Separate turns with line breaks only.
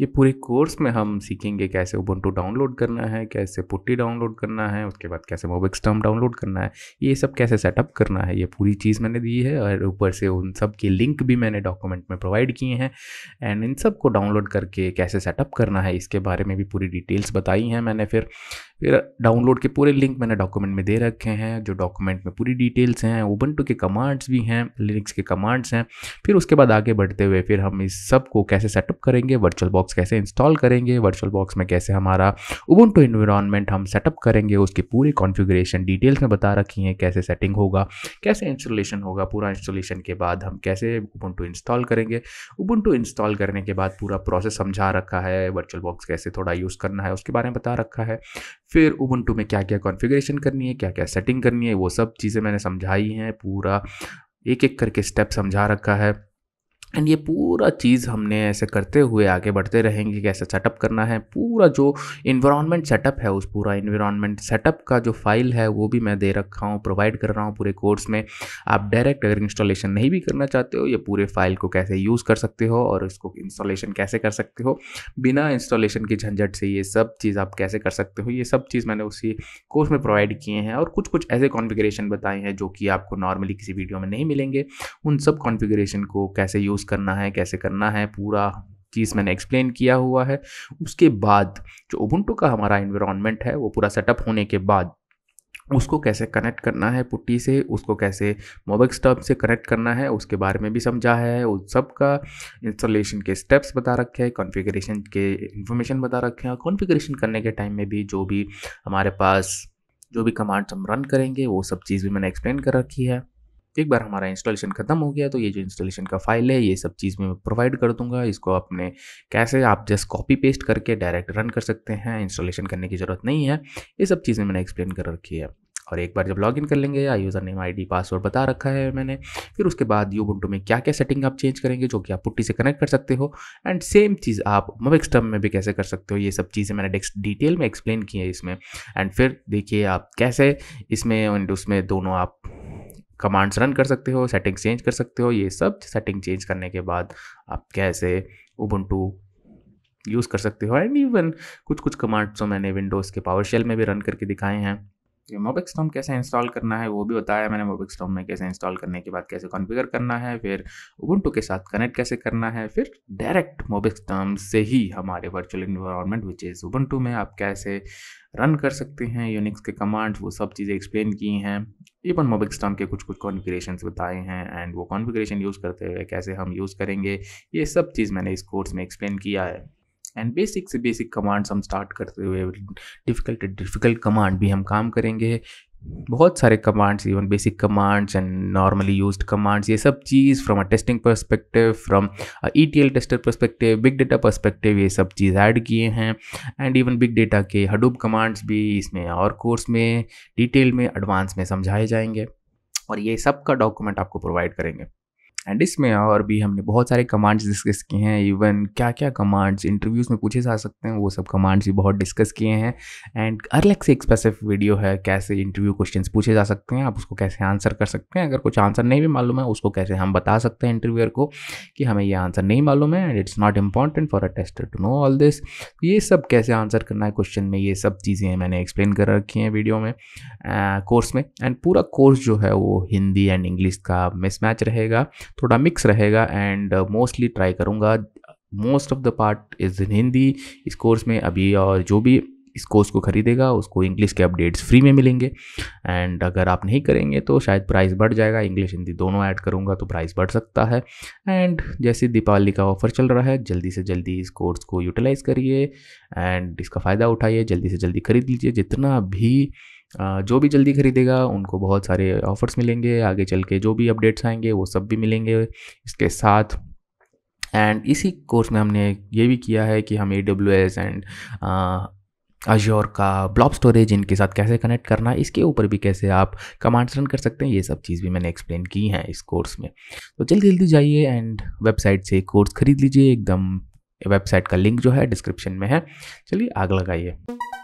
ये पूरे कोर्स में हम सीखेंगे कैसे उबंटू डाउनलोड करना है कैसे पुट्टी डाउनलोड करना है उसके बाद कैसे मोबिक्स टर्म डाउनलोड करना है ये सब कैसे सेटअप करना है ये पूरी चीज़ मैंने दी है और ऊपर से उन सब के लिंक भी मैंने डॉक्यूमेंट में प्रोवाइड किए हैं एंड इन सब को डाउनलोड करके कैसे सेटअप करना है इसके बारे में भी पूरी डिटेल्स बताई हैं मैंने फिर फिर डाउनलोड के पूरे लिंक मैंने डॉक्यूमेंट में दे रखे हैं जो डॉक्यूमेंट में पूरी डिटेल्स हैं ओबंटू के कमांड्स भी हैं लिनक्स के कमांड्स हैं फिर उसके बाद आगे बढ़ते हुए फिर हम इस सब को कैसे सेटअप करेंगे वर्चुअल बॉक्स कैसे इंस्टॉल करेंगे वर्चुअल बॉक्स में कैसे हमारा ओबंटू इन्वायरमेंट हम सेटअप करेंगे उसकी पूरी कॉन्फ़िगरेशन डिटेल्स में बता रखी हैं कैसे सेटिंग होगा कैसे इंस्टॉलेशन होगा पूरा इंस्टॉलेशन के बाद हम कैसे उबंटू इंस्टॉल करेंगे उबंटू इंस्टॉल करने के बाद पूरा प्रोसेस समझा रखा है वर्चुअल बॉक्स कैसे थोड़ा यूज़ करना है उसके बारे में बता रखा है फिर उबंटू में क्या क्या कॉन्फ़िगरेशन करनी है क्या क्या सेटिंग करनी है वो सब चीज़ें मैंने समझाई हैं पूरा एक एक करके स्टेप समझा रखा है एंड ये पूरा चीज़ हमने ऐसे करते हुए आगे बढ़ते रहेंगे कैसे सेटअप करना है पूरा जो इन्वायरमेंट सेटअप है उस पूरा इन्वायरमेंट सेटअप का जो फाइल है वो भी मैं दे रखा हूँ प्रोवाइड कर रहा हूँ पूरे कोर्स में आप डायरेक्ट अगर इंस्टॉलेशन नहीं भी करना चाहते हो ये पूरे फाइल को कैसे यूज़ कर सकते हो और इसको इंस्टॉलेशन कैसे कर सकते हो बिना इंस्टॉलेशन की झंझट से ये सब चीज़ आप कैसे कर सकते हो ये सब चीज़ मैंने उसी कोर्स में प्रोवाइड किए हैं और कुछ कुछ ऐसे कॉन्फिग्रेशन बताए हैं जो कि आपको नॉर्मली किसी वीडियो में नहीं मिलेंगे उन सब कॉन्फिग्रेशन को कैसे यूज़ यूज़ करना है कैसे करना है पूरा चीज़ मैंने एक्सप्लेन किया हुआ है उसके बाद जो ओबुंटू का हमारा इन्वायरमेंट है वो पूरा सेटअप होने के बाद उसको कैसे कनेक्ट करना है पुट्टी से उसको कैसे मोबाइल स्टॉप से कनेक्ट करना है उसके बारे में भी समझा है उस सब का इंस्टॉलेशन के स्टेप्स बता रखे हैं कॉन्फ़िगरेशन के इन्फॉर्मेशन बता रखे हैं कॉन्फ़िगरेशन करने के टाइम में भी जो भी हमारे पास जो भी कमांड्स हम रन करेंगे वो सब चीज़ भी मैंने एक्सप्लेन कर रखी है एक बार हमारा इंस्टॉलेशन ख़त्म हो गया तो ये जो इंस्टॉलेशन का फाइल है ये सब चीज़ मैं प्रोवाइड कर दूंगा इसको अपने कैसे आप जस्ट कॉपी पेस्ट करके डायरेक्ट रन कर सकते हैं इंस्टॉलेशन करने की ज़रूरत नहीं है ये सब चीज़ें मैंने एक्सप्लेन कर रखी है और एक बार जब लॉगिन कर लेंगे या यूज़र नेम आईडी पासवर्ड बता रखा है मैंने फिर उसके बाद यू बुंटू में क्या क्या सेटिंग आप चेंज करेंगे जो कि आप पुट्टी से कनेक्ट कर सकते हो एंड सेम चीज़ आप मोबिक्स टर्म में भी कैसे कर सकते हो ये सब चीज़ें मैंने डिटेल में एक्सप्लेन की है इसमें एंड फिर देखिए आप कैसे इसमें एंड उसमें दोनों आप कमांड्स रन कर सकते हो सेटिंग चेंज कर सकते हो ये सब सेटिंग चेंज करने के बाद आप कैसे उबंटू यूज़ कर सकते हो एंड इवन कुछ कुछ कमांड्स तो मैंने विंडोज़ के पावर शेल में भी रन करके दिखाए हैं ये मोबिक स्टॉम कैसे इंस्टॉल करना है वो भी बताया मैंने मोबिक स्टॉम में कैसे इंस्टॉल करने के बाद कैसे कॉन्फ़िगर करना है फिर उबंटू के साथ कनेक्ट कैसे करना है फिर डायरेक्ट मोबिक स्टॉम से ही हमारे virtual environment which is Ubuntu में आप कैसे रन कर सकते हैं यूनिक्स के कमांड्स वो सब चीज़ें एक्सप्लेन की हैं इवन मोबिक स्टॉम के कुछ कुछ कॉन्फिग्रेशन बताए हैं एंड वो कॉन्फिग्रेशन यूज़ करते हुए कैसे हम यूज़ करेंगे ये सब चीज़ मैंने इस कोर्स में एक्सप्लेन किया है एंड बेसिक से बेसिक कमांड्स हम स्टार्ट करते हुए डिफ़िकल्ट डिफ़िकल्ट कमांड भी हम काम करेंगे बहुत सारे commands even basic commands and normally used commands ये सब चीज़ from a testing perspective from E T L tester perspective big data perspective ये सब चीज़ ऐड किए हैं एंड इवन बिग डेटा के हडूब कमांड्स भी इसमें और कोर्स में डिटेल में एडवांस में समझाए जाएंगे और ये सब का डॉक्यूमेंट आपको प्रोवाइड करेंगे एंड इसमें और भी हमने बहुत सारे कमांड्स डिस्कस किए हैं इवन क्या क्या कमांड्स इंटरव्यूज़ में पूछे जा सकते हैं वो सब कमांड्स भी बहुत डिस्कस किए हैं एंड अलग से एक स्पेसिफिक वीडियो है कैसे इंटरव्यू क्वेश्चंस पूछे जा सकते हैं आप उसको कैसे आंसर कर सकते हैं अगर कुछ आंसर नहीं भी मालूम है उसको कैसे हम बता सकते हैं इंटरव्यूअर को कि हमें ये आंसर नहीं मालूम है and it's not important for a tester to know all this ये सब कैसे आंसर करना है क्वेश्चन में ये सब चीज़ें मैंने एक्सप्लेन कर रखी हैं वीडियो में कोर्स में एंड पूरा कोर्स जो है वो हिंदी एंड इंग्लिश का मिसमैच रहेगा थोड़ा मिक्स रहेगा एंड मोस्टली ट्राई करूँगा most of the part is in Hindi इस कोर्स में अभी और जो भी इस कोर्स को ख़रीदेगा उसको इंग्लिश के अपडेट्स फ्री में मिलेंगे एंड अगर आप नहीं करेंगे तो शायद प्राइस बढ़ जाएगा इंग्लिश हिंदी दोनों ऐड करूँगा तो प्राइस बढ़ सकता है एंड जैसे दीपावली का ऑफर चल रहा है जल्दी से जल्दी इस कोर्स को यूटिलाइज़ करिए एंड इसका फ़ायदा उठाइए जल्दी से जल्दी खरीद लीजिए जितना भी जो भी जल्दी ख़रीदेगा उनको बहुत सारे ऑफ़र्स मिलेंगे आगे चल के जो भी अपडेट्स आएंगे वो सब भी मिलेंगे इसके साथ एंड इसी कोर्स में हमने ये भी किया है कि हम A W S and Azure का ब्लॉक स्टोरेज इनके साथ कैसे कनेक्ट करना इसके ऊपर भी कैसे आप कमांड्स रन कर सकते हैं ये सब चीज़ भी मैंने एक्सप्लेन की हैं इस कोर्स में तो जल्दी जल्दी जाइए एंड वेबसाइट से कोर्स खरीद लीजिए एकदम वेबसाइट का लिंक जो है डिस्क्रिप्शन में है चलिए आग लगाइए